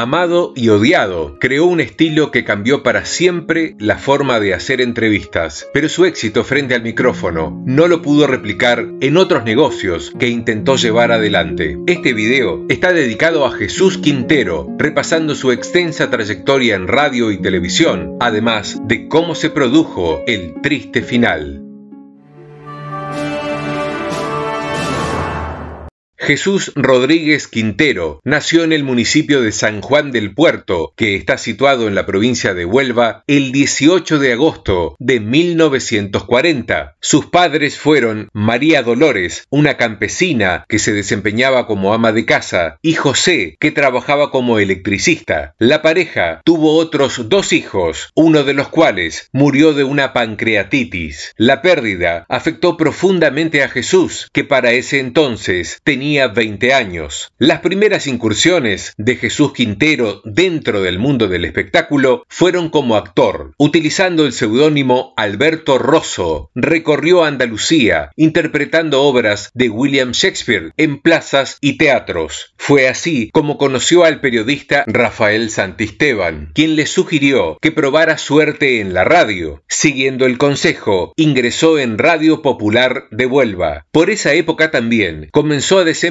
amado y odiado. Creó un estilo que cambió para siempre la forma de hacer entrevistas, pero su éxito frente al micrófono no lo pudo replicar en otros negocios que intentó llevar adelante. Este video está dedicado a Jesús Quintero, repasando su extensa trayectoria en radio y televisión, además de cómo se produjo el triste final. Jesús Rodríguez Quintero nació en el municipio de San Juan del Puerto, que está situado en la provincia de Huelva, el 18 de agosto de 1940. Sus padres fueron María Dolores, una campesina que se desempeñaba como ama de casa, y José, que trabajaba como electricista. La pareja tuvo otros dos hijos, uno de los cuales murió de una pancreatitis. La pérdida afectó profundamente a Jesús, que para ese entonces tenía 20 años. Las primeras incursiones de Jesús Quintero dentro del mundo del espectáculo fueron como actor. Utilizando el seudónimo Alberto Rosso, recorrió Andalucía interpretando obras de William Shakespeare en plazas y teatros. Fue así como conoció al periodista Rafael Santisteban, quien le sugirió que probara suerte en la radio. Siguiendo el consejo, ingresó en Radio Popular de Huelva. Por esa época también comenzó a desempeñar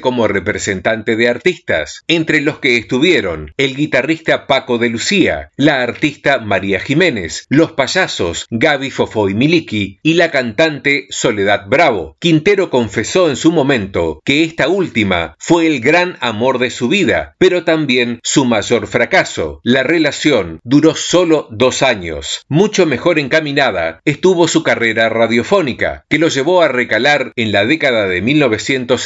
como representante de artistas, entre los que estuvieron el guitarrista Paco de Lucía, la artista María Jiménez, los payasos Gaby Fofo y Miliki y la cantante Soledad Bravo. Quintero confesó en su momento que esta última fue el gran amor de su vida, pero también su mayor fracaso. La relación duró solo dos años. Mucho mejor encaminada estuvo su carrera radiofónica, que lo llevó a recalar en la década de 1960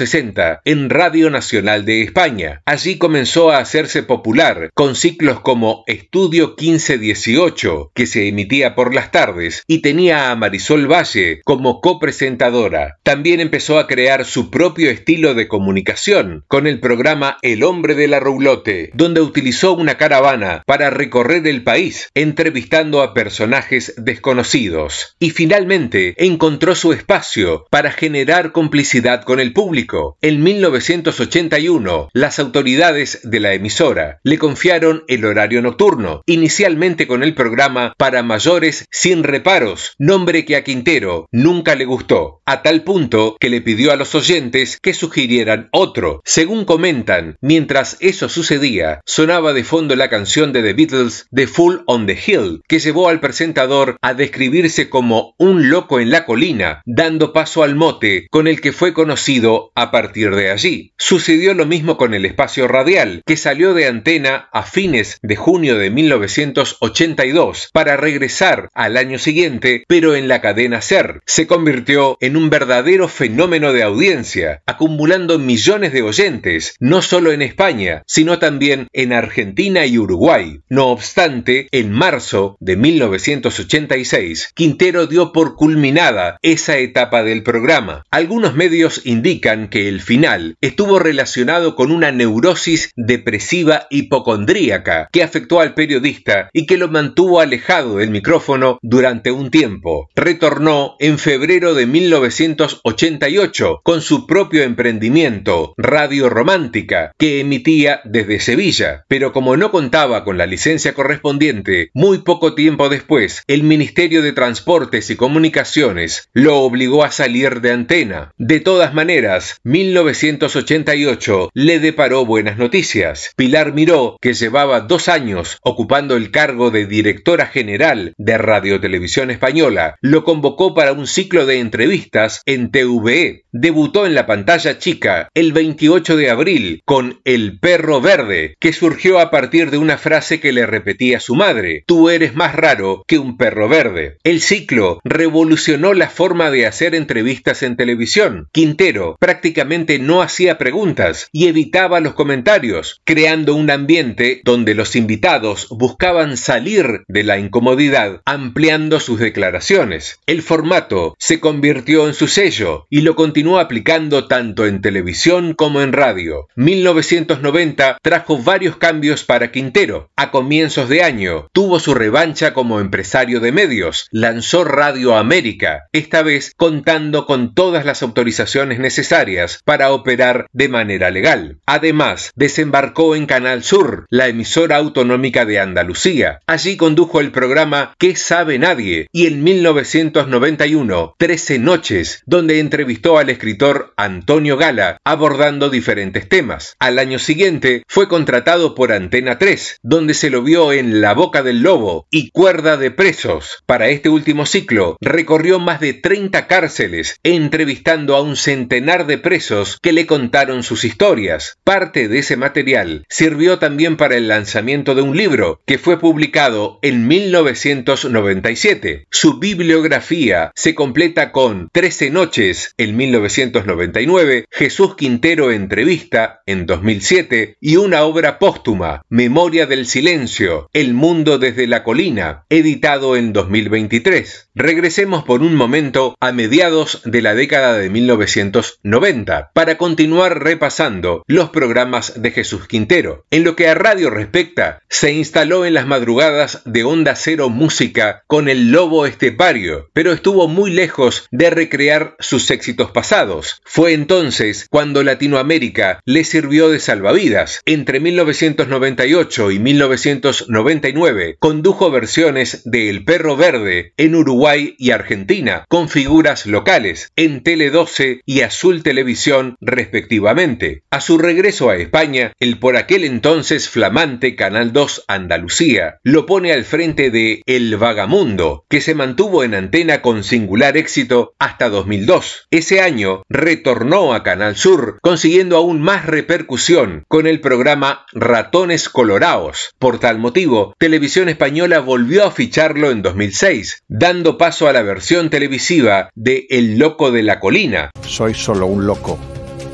en Radio Nacional de España. Allí comenzó a hacerse popular con ciclos como Estudio 1518, que se emitía por las tardes y tenía a Marisol Valle como copresentadora. También empezó a crear su propio estilo de comunicación con el programa El hombre de la Roulotte, donde utilizó una caravana para recorrer el país entrevistando a personajes desconocidos. Y finalmente encontró su espacio para generar complicidad con el público en 1981, las autoridades de la emisora le confiaron el horario nocturno, inicialmente con el programa Para mayores sin reparos, nombre que a Quintero nunca le gustó, a tal punto que le pidió a los oyentes que sugirieran otro. Según comentan, mientras eso sucedía, sonaba de fondo la canción de The Beatles The Fool on the Hill, que llevó al presentador a describirse como un loco en la colina, dando paso al mote con el que fue conocido a partir de allí. Sucedió lo mismo con el espacio radial, que salió de antena a fines de junio de 1982 para regresar al año siguiente, pero en la cadena SER. Se convirtió en un verdadero fenómeno de audiencia, acumulando millones de oyentes, no solo en España, sino también en Argentina y Uruguay. No obstante, en marzo de 1986, Quintero dio por culminada esa etapa del programa. Algunos medios indican que el final estuvo relacionado con una neurosis depresiva hipocondríaca que afectó al periodista y que lo mantuvo alejado del micrófono durante un tiempo. Retornó en febrero de 1988 con su propio emprendimiento, Radio Romántica, que emitía desde Sevilla, pero como no contaba con la licencia correspondiente, muy poco tiempo después el Ministerio de Transportes y Comunicaciones lo obligó a salir de antena. De todas maneras, 1988 le deparó buenas noticias. Pilar Miró, que llevaba dos años ocupando el cargo de directora general de Radio Televisión Española, lo convocó para un ciclo de entrevistas en TVE. Debutó en la pantalla chica el 28 de abril con El Perro Verde, que surgió a partir de una frase que le repetía su madre, Tú eres más raro que un perro verde. El ciclo revolucionó la forma de hacer entrevistas en televisión. Quintero prácticamente no hacía preguntas y evitaba los comentarios, creando un ambiente donde los invitados buscaban salir de la incomodidad ampliando sus declaraciones. El formato se convirtió en su sello y lo continuó aplicando tanto en televisión como en radio. 1990 trajo varios cambios para Quintero. A comienzos de año tuvo su revancha como empresario de medios. Lanzó Radio América, esta vez contando con todas las autorizaciones necesarias para operar de manera legal. Además, desembarcó en Canal Sur, la emisora autonómica de Andalucía. Allí condujo el programa ¿Qué sabe nadie? y en 1991, 13 noches, donde entrevistó al escritor Antonio Gala, abordando diferentes temas. Al año siguiente, fue contratado por Antena 3, donde se lo vio en La Boca del Lobo y Cuerda de Presos. Para este último ciclo, recorrió más de 30 cárceles, entrevistando a un centenar de presos que le contaron sus historias. Parte de ese material sirvió también para el lanzamiento de un libro que fue publicado en 1997. Su bibliografía se completa con Trece noches en 1999, Jesús Quintero entrevista en 2007 y una obra póstuma, Memoria del Silencio, El Mundo desde la Colina, editado en 2023. Regresemos por un momento a mediados de la década de 1990 para continuar repasando los programas de Jesús Quintero. En lo que a radio respecta, se instaló en las madrugadas de Onda Cero Música con el Lobo Estepario, pero estuvo muy lejos de recrear sus éxitos pasados. Fue entonces cuando Latinoamérica le sirvió de salvavidas. Entre 1998 y 1999 condujo versiones de El Perro Verde en Uruguay y Argentina, con figuras locales en Tele 12 y Azul Televisión respectivamente. A su regreso a España, el por aquel entonces flamante Canal 2 Andalucía lo pone al frente de El Vagamundo, que se mantuvo en antena con singular éxito hasta 2002. Ese año retornó a Canal Sur, consiguiendo aún más repercusión con el programa Ratones Colorados. Por tal motivo, Televisión Española volvió a ficharlo en 2006, dando paso a la versión televisiva de El Loco de la Colina. Soy solo un loco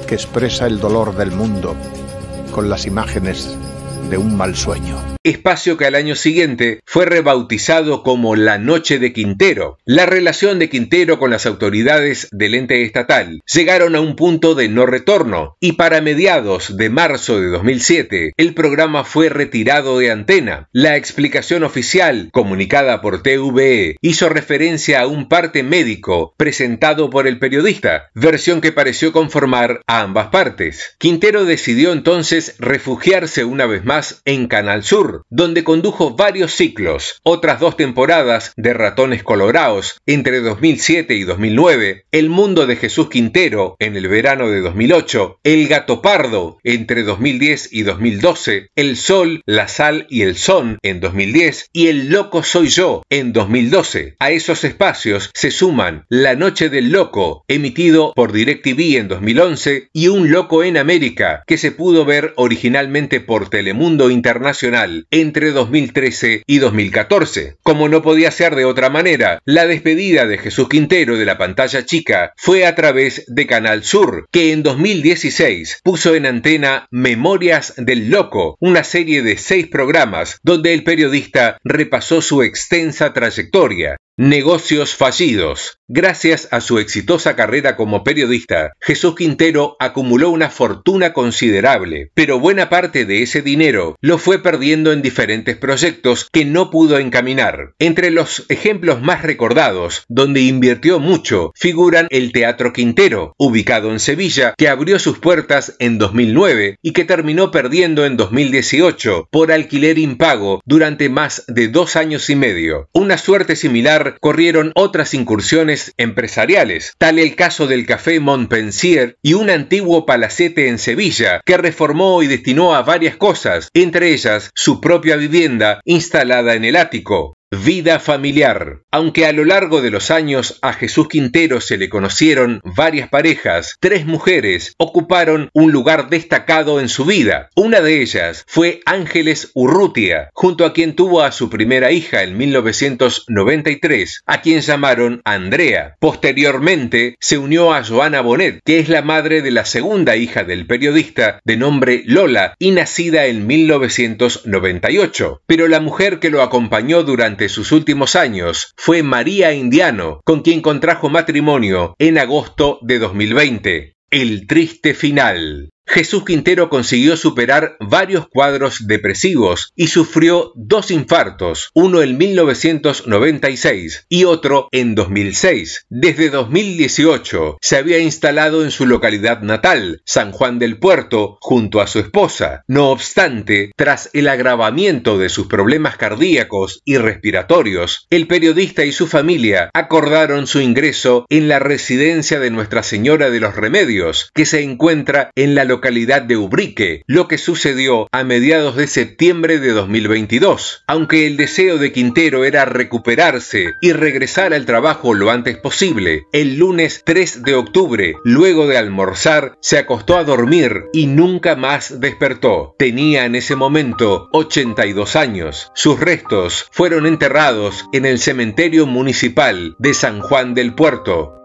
que expresa el dolor del mundo con las imágenes de un mal sueño espacio que al año siguiente fue rebautizado como La Noche de Quintero. La relación de Quintero con las autoridades del ente estatal llegaron a un punto de no retorno y para mediados de marzo de 2007 el programa fue retirado de antena. La explicación oficial comunicada por TVE hizo referencia a un parte médico presentado por el periodista, versión que pareció conformar a ambas partes. Quintero decidió entonces refugiarse una vez más en Canal Sur, donde condujo varios ciclos, otras dos temporadas de Ratones Colorados entre 2007 y 2009, El Mundo de Jesús Quintero en el verano de 2008, El Gato Pardo entre 2010 y 2012, El Sol, La Sal y El Son en 2010 y El Loco Soy Yo en 2012. A esos espacios se suman La Noche del Loco, emitido por DirecTV en 2011, y Un Loco en América, que se pudo ver originalmente por Telemundo Internacional entre 2013 y 2014. Como no podía ser de otra manera, la despedida de Jesús Quintero de la pantalla chica fue a través de Canal Sur, que en 2016 puso en antena Memorias del Loco, una serie de seis programas donde el periodista repasó su extensa trayectoria, Negocios fallidos. Gracias a su exitosa carrera como periodista, Jesús Quintero acumuló una fortuna considerable, pero buena parte de ese dinero lo fue perdiendo en diferentes proyectos que no pudo encaminar. Entre los ejemplos más recordados, donde invirtió mucho, figuran el Teatro Quintero, ubicado en Sevilla, que abrió sus puertas en 2009 y que terminó perdiendo en 2018 por alquiler impago durante más de dos años y medio. Una suerte similar corrieron otras incursiones empresariales, tal el caso del Café Montpensier y un antiguo palacete en Sevilla, que reformó y destinó a varias cosas, entre ellas su propia vivienda instalada en el ático. Vida familiar. Aunque a lo largo de los años a Jesús Quintero se le conocieron varias parejas, tres mujeres ocuparon un lugar destacado en su vida. Una de ellas fue Ángeles Urrutia, junto a quien tuvo a su primera hija en 1993, a quien llamaron Andrea. Posteriormente se unió a Joana Bonet, que es la madre de la segunda hija del periodista de nombre Lola y nacida en 1998. Pero la mujer que lo acompañó durante sus últimos años fue María Indiano, con quien contrajo matrimonio en agosto de 2020. El triste final. Jesús Quintero consiguió superar varios cuadros depresivos y sufrió dos infartos, uno en 1996 y otro en 2006. Desde 2018 se había instalado en su localidad natal, San Juan del Puerto, junto a su esposa. No obstante, tras el agravamiento de sus problemas cardíacos y respiratorios, el periodista y su familia acordaron su ingreso en la residencia de Nuestra Señora de los Remedios, que se encuentra en la localidad localidad de Ubrique, lo que sucedió a mediados de septiembre de 2022. Aunque el deseo de Quintero era recuperarse y regresar al trabajo lo antes posible, el lunes 3 de octubre, luego de almorzar, se acostó a dormir y nunca más despertó. Tenía en ese momento 82 años. Sus restos fueron enterrados en el cementerio municipal de San Juan del Puerto.